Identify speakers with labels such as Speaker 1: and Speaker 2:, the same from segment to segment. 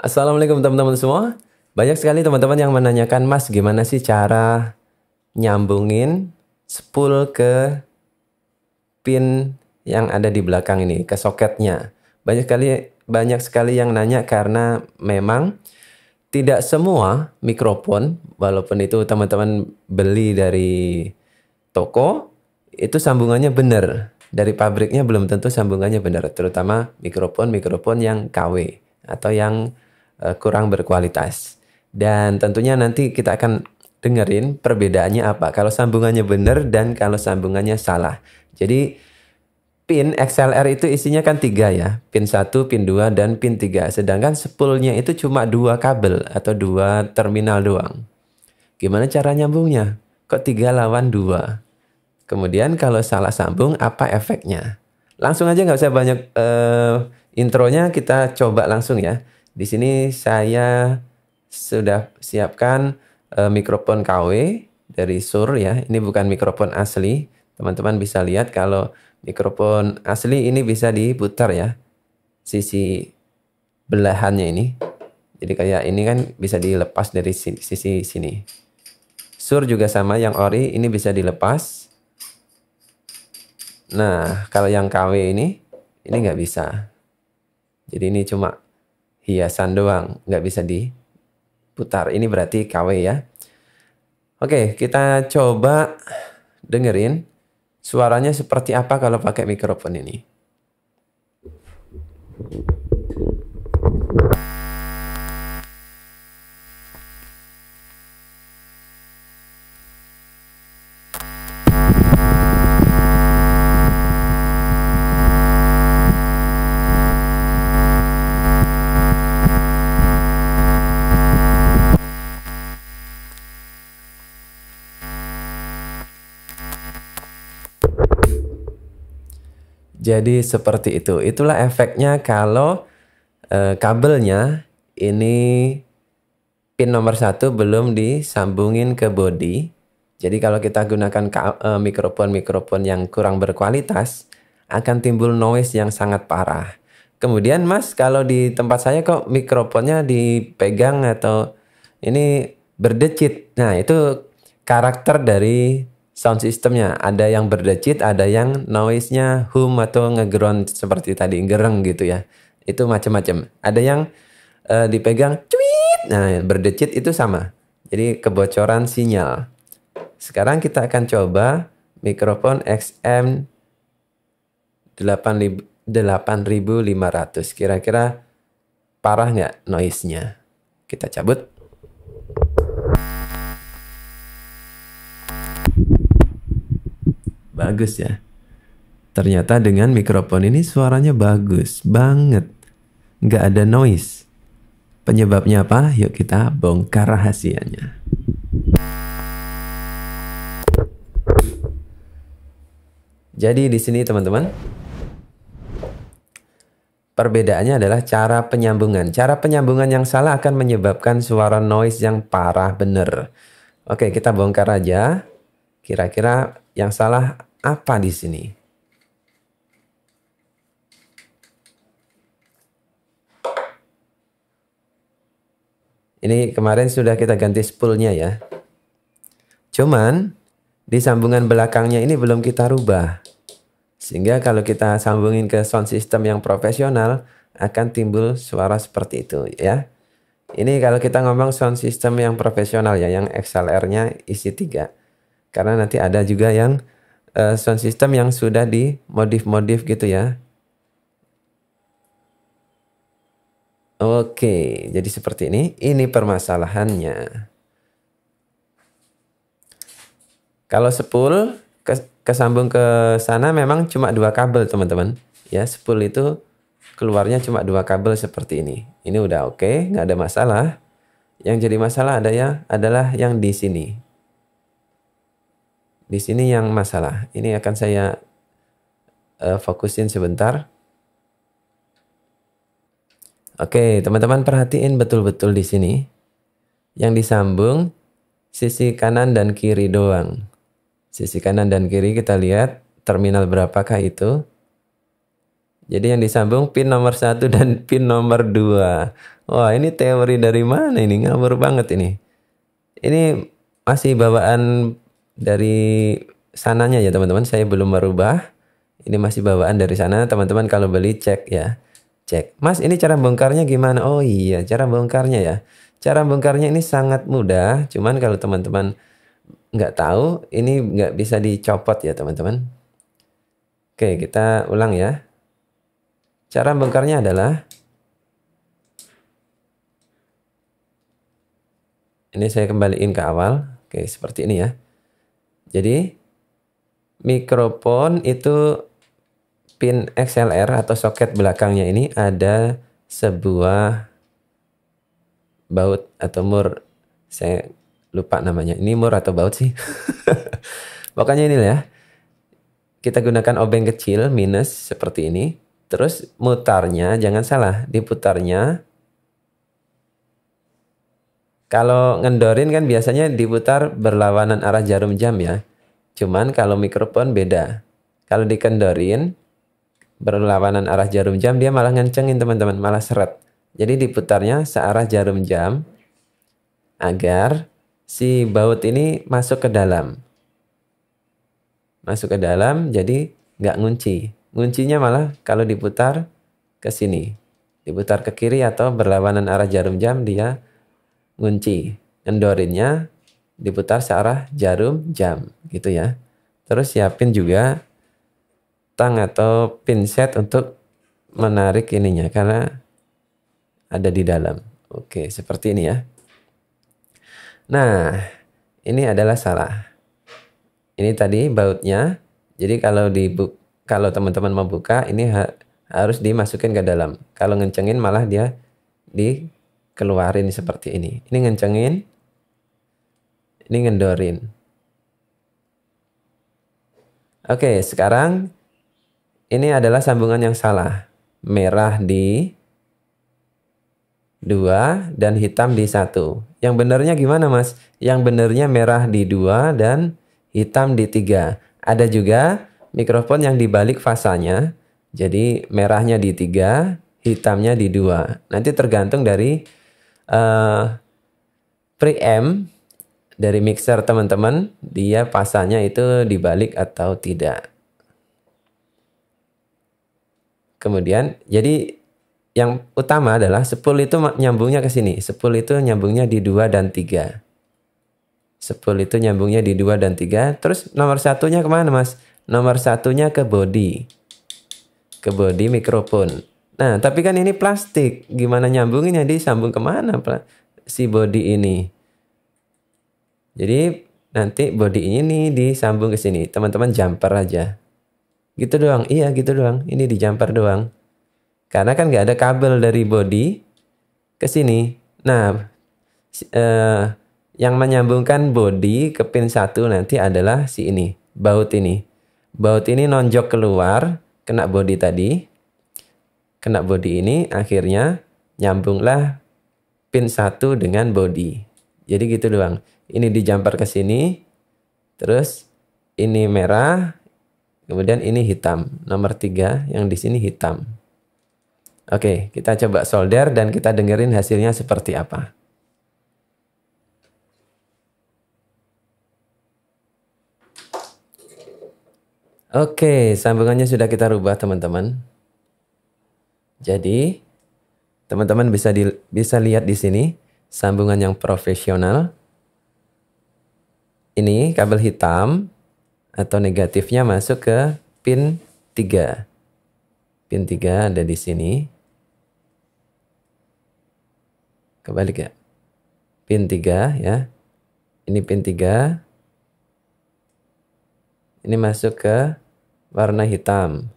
Speaker 1: Assalamualaikum teman-teman semua. Banyak sekali teman-teman yang menanyakan, Mas gimana sih cara nyambungin spool ke pin yang ada di belakang ini, ke soketnya. Banyak sekali banyak sekali yang nanya karena memang tidak semua mikrofon, walaupun itu teman-teman beli dari toko, itu sambungannya benar. Dari pabriknya belum tentu sambungannya benar, terutama mikrofon-mikrofon yang KW atau yang Eh, kurang berkualitas. Dan tentunya nanti kita akan dengerin perbedaannya apa. Kalau sambungannya benar dan kalau sambungannya salah. Jadi pin XLR itu isinya kan tiga ya. Pin 1, pin 2, dan pin 3. Sedangkan spoolnya itu cuma dua kabel atau dua terminal doang. Gimana cara nyambungnya? Kok tiga lawan dua? Kemudian kalau salah sambung apa efeknya? Langsung aja nggak usah banyak uh, intronya kita coba langsung ya. Di sini saya sudah siapkan e, mikrofon KW dari Sur ya. Ini bukan mikrofon asli. Teman-teman bisa lihat kalau mikrofon asli ini bisa diputar ya. Sisi belahannya ini. Jadi kayak ini kan bisa dilepas dari sisi sini. Sur juga sama yang ori ini bisa dilepas. Nah kalau yang KW ini ini nggak bisa. Jadi ini cuma hiasan doang, nggak bisa diputar. Ini berarti KW ya. Oke, kita coba dengerin suaranya seperti apa kalau pakai mikrofon ini. Thank you. Jadi seperti itu. Itulah efeknya kalau uh, kabelnya ini pin nomor satu belum disambungin ke body. Jadi kalau kita gunakan eh, mikrofon-mikrofon yang kurang berkualitas, akan timbul noise yang sangat parah. Kemudian mas, kalau di tempat saya kok mikrofonnya dipegang atau ini berdecit. Nah itu karakter dari sound systemnya. Ada yang berdecit, ada yang noise-nya hum atau ngeground seperti tadi gereng gitu ya. Itu macam-macam. Ada yang uh, dipegang cuit, nah berdecit itu sama. Jadi kebocoran sinyal. Sekarang kita akan coba mikrofon XM 8500 kira-kira parah nggak noise-nya. Kita cabut. bagus ya. Ternyata dengan mikrofon ini suaranya bagus banget. Nggak ada noise. Penyebabnya apa? Yuk kita bongkar rahasianya. Jadi di sini teman-teman, perbedaannya adalah cara penyambungan. Cara penyambungan yang salah akan menyebabkan suara noise yang parah bener. Oke, kita bongkar aja. Kira-kira yang salah apa di sini? Ini kemarin sudah kita ganti spoolnya ya. Cuman di sambungan belakangnya ini belum kita rubah. Sehingga kalau kita sambungin ke sound system yang profesional akan timbul suara seperti itu ya. Ini kalau kita ngomong sound system yang profesional ya, yang XLR-nya isi 3. Karena nanti ada juga yang uh, sound system yang sudah dimodif-modif gitu ya. Oke, jadi seperti ini. Ini permasalahannya. Kalau sepul kesambung ke sana memang cuma dua kabel teman-teman. Ya, sepul itu keluarnya cuma dua kabel seperti ini. Ini udah oke, okay, nggak ada masalah. Yang jadi masalah ada ya adalah yang di sini. Di sini yang masalah. Ini akan saya uh, fokusin sebentar. Oke, teman-teman perhatiin betul-betul di sini. Yang disambung sisi kanan dan kiri doang. Sisi kanan dan kiri kita lihat terminal berapakah itu. Jadi yang disambung pin nomor 1 dan pin nomor 2. Wah ini teori dari mana ini? Ngabur banget ini. Ini masih bawaan dari sananya ya teman-teman. Saya belum merubah. Ini masih bawaan dari sana. Teman-teman kalau beli cek ya. Cek. Mas ini cara bongkarnya gimana? Oh iya cara bongkarnya ya. Cara bongkarnya ini sangat mudah. Cuman kalau teman-teman nggak tahu ini nggak bisa dicopot ya teman-teman. Oke kita ulang ya. Cara bongkarnya adalah ini saya kembaliin ke awal. Oke, seperti ini ya. Jadi mikrofon itu pin XLR atau soket belakangnya ini ada sebuah baut atau mur. Saya lupa namanya. Ini mur atau baut sih? Pokoknya ini ya. Kita gunakan obeng kecil minus seperti ini. Terus mutarnya jangan salah, diputarnya kalau ngendorin kan biasanya diputar berlawanan arah jarum jam ya. Cuman kalau mikrofon beda. Kalau dikendorin berlawanan arah jarum jam dia malah ngencengin teman-teman, malah seret. Jadi diputarnya searah jarum jam agar si baut ini masuk ke dalam. Masuk ke dalam jadi nggak ngunci. Nguncinya malah kalau diputar ke sini. Diputar ke kiri atau berlawanan arah jarum jam dia ngunci. Endorinnya diputar searah jarum jam gitu ya. Terus siapin juga tang atau pinset untuk menarik ininya karena ada di dalam. Oke, seperti ini ya. Nah, ini adalah salah Ini tadi bautnya. Jadi kalau di kalau teman-teman membuka ini ha, harus dimasukin ke dalam. Kalau ngencengin malah dia di keluarin seperti ini. Ini ngencengin, ini ngendorin. Oke, sekarang ini adalah sambungan yang salah. Merah di dua dan hitam di satu. Yang benernya gimana mas? Yang benernya merah di dua dan hitam di tiga. Ada juga mikrofon yang dibalik fasanya. Jadi merahnya di tiga, hitamnya di dua. Nanti tergantung dari uh, preamp dari mixer teman-teman dia pasangnya itu dibalik atau tidak. Kemudian jadi yang utama adalah 10 itu nyambungnya ke sini. 10 itu nyambungnya di 2 dan 3. 10 itu nyambungnya di 2 dan 3. Terus nomor satunya kemana mas? Nomor satunya ke body. Ke body mikrofon. Nah, tapi kan ini plastik. Gimana nyambunginnya? sambung kemana si body ini? Jadi nanti body ini disambung ke sini. Teman-teman jumper aja. Gitu doang. Iya, gitu doang. Ini di jumper doang. Karena kan nggak ada kabel dari body ke sini. Nah, eh, yang menyambungkan body ke pin 1 nanti adalah si ini, baut ini. Baut ini nonjok keluar, kena body tadi kena body ini akhirnya nyambunglah pin satu dengan body. Jadi gitu doang. Ini dijampar ke sini, terus ini merah, kemudian ini hitam. Nomor tiga yang di sini hitam. Oke, kita coba solder dan kita dengerin hasilnya seperti apa. Oke, sambungannya sudah kita rubah teman-teman. Jadi teman-teman bisa di, bisa lihat di sini sambungan yang profesional. Ini kabel hitam atau negatifnya masuk ke pin 3. Pin 3 ada di sini. Kebalik ya. Pin 3 ya. Ini pin 3. Ini masuk ke warna hitam.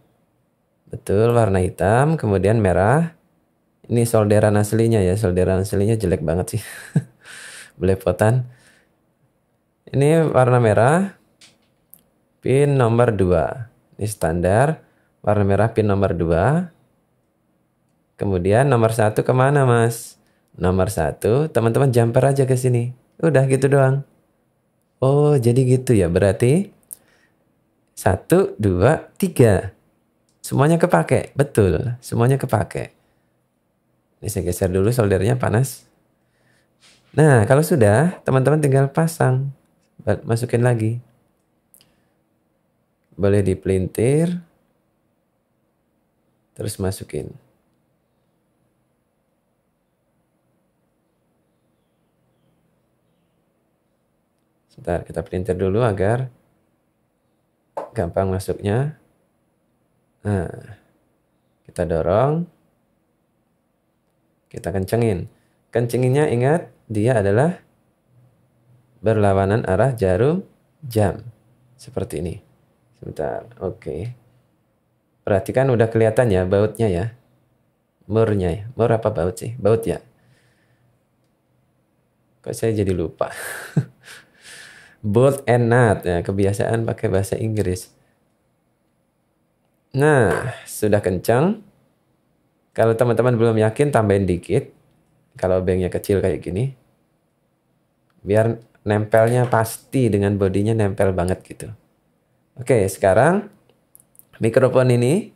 Speaker 1: Betul, warna hitam, kemudian merah. Ini solderan aslinya ya, solderan aslinya jelek banget sih. Belepotan. Ini warna merah, pin nomor 2. Ini standar, warna merah pin nomor 2. Kemudian nomor 1 kemana mas? Nomor 1, teman-teman jumper aja ke sini. Udah gitu doang. Oh, jadi gitu ya. Berarti 1, 2, 3... Semuanya kepake, betul. Semuanya kepake. Ini saya geser dulu soldernya panas. Nah, kalau sudah, teman-teman tinggal pasang. Masukin lagi. Boleh dipelintir. Terus masukin. Sebentar, kita pelintir dulu agar gampang masuknya. Nah, kita dorong. Kita kencengin. Kencenginnya ingat dia adalah berlawanan arah jarum jam. Seperti ini. Sebentar. Oke. Okay. Perhatikan udah kelihatan ya bautnya ya. Murnya ya. Mur apa baut sih? Baut ya. Kok saya jadi lupa? Bolt and nut. Ya, kebiasaan pakai bahasa Inggris. Nah, sudah kencang. Kalau teman-teman belum yakin, tambahin dikit. Kalau banknya kecil kayak gini. Biar nempelnya pasti dengan bodinya nempel banget gitu. Oke, sekarang mikrofon ini,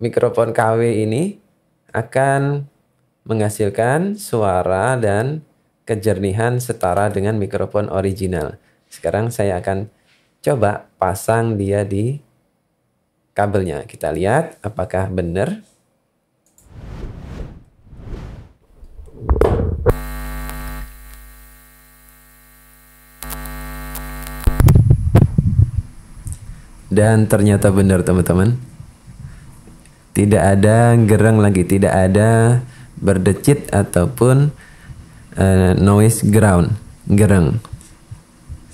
Speaker 1: mikrofon KW ini akan menghasilkan suara dan kejernihan setara dengan mikrofon original. Sekarang saya akan coba pasang dia di kabelnya. Kita lihat apakah benar. Dan ternyata benar teman-teman. Tidak ada gerang lagi, tidak ada berdecit ataupun uh, noise ground, gerang.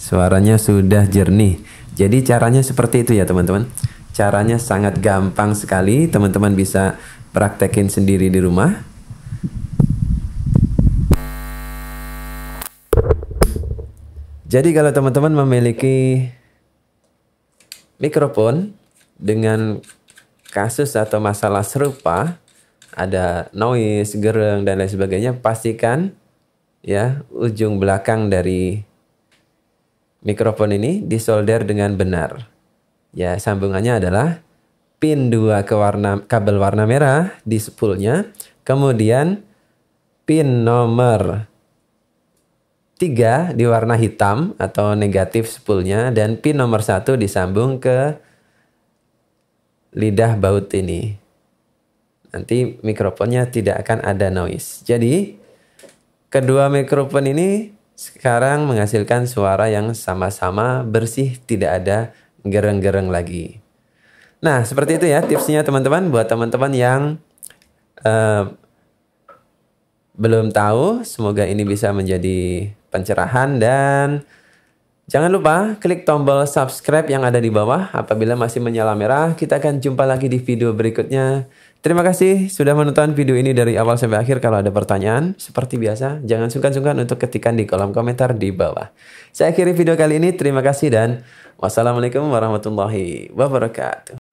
Speaker 1: Suaranya sudah jernih. Jadi caranya seperti itu ya teman-teman. Caranya sangat gampang sekali, teman-teman bisa praktekin sendiri di rumah. Jadi kalau teman-teman memiliki mikrofon dengan kasus atau masalah serupa, ada noise, gereng dan lain sebagainya, pastikan ya ujung belakang dari mikrofon ini disolder dengan benar. Ya, sambungannya adalah pin 2 ke warna kabel warna merah di spoolnya, kemudian pin nomor 3 di warna hitam atau negatif spoolnya dan pin nomor 1 disambung ke lidah baut ini. Nanti mikrofonnya tidak akan ada noise. Jadi kedua mikrofon ini sekarang menghasilkan suara yang sama-sama bersih tidak ada gereng-gereng lagi. Nah, seperti itu ya tipsnya teman-teman buat teman-teman yang uh, belum tahu, semoga ini bisa menjadi pencerahan dan Jangan lupa klik tombol subscribe yang ada di bawah. Apabila masih menyala merah, kita akan jumpa lagi di video berikutnya. Terima kasih sudah menonton video ini dari awal sampai akhir. Kalau ada pertanyaan, seperti biasa, jangan sungkan-sungkan untuk ketikkan di kolom komentar di bawah. Saya akhiri video kali ini. Terima kasih dan wassalamualaikum warahmatullahi wabarakatuh.